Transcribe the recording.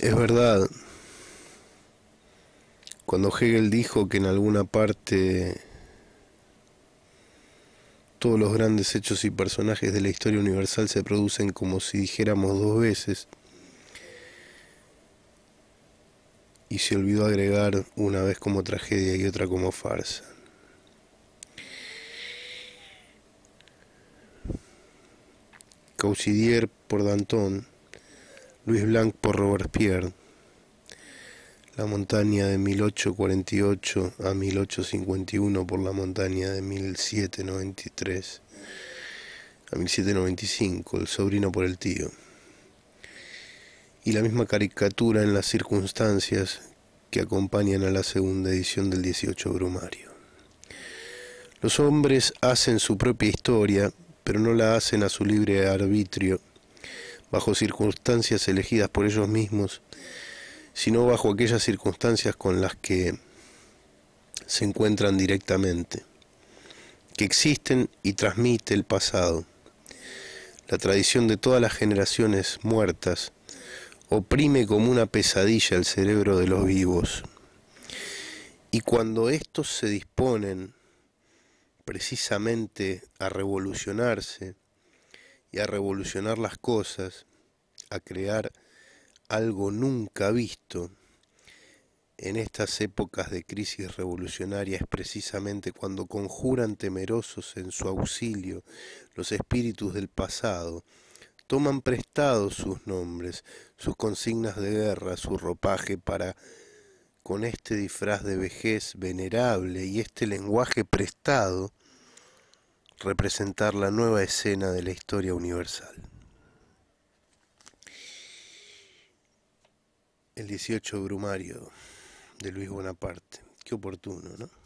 Es verdad, cuando Hegel dijo que en alguna parte todos los grandes hechos y personajes de la historia universal se producen como si dijéramos dos veces, y se olvidó agregar una vez como tragedia y otra como farsa. Causidier por Dantón. Luis Blanc por Robespierre. La montaña de 1848 a 1851 por la montaña de 1793 a 1795, el sobrino por el tío. Y la misma caricatura en las circunstancias que acompañan a la segunda edición del 18 Brumario. Los hombres hacen su propia historia, pero no la hacen a su libre arbitrio bajo circunstancias elegidas por ellos mismos, sino bajo aquellas circunstancias con las que se encuentran directamente, que existen y transmite el pasado. La tradición de todas las generaciones muertas oprime como una pesadilla el cerebro de los vivos. Y cuando estos se disponen precisamente a revolucionarse, y a revolucionar las cosas, a crear algo nunca visto en estas épocas de crisis revolucionaria es precisamente cuando conjuran temerosos en su auxilio los espíritus del pasado, toman prestados sus nombres, sus consignas de guerra, su ropaje para, con este disfraz de vejez venerable y este lenguaje prestado, representar la nueva escena de la historia universal. El 18 Brumario de Luis Bonaparte. Qué oportuno, ¿no?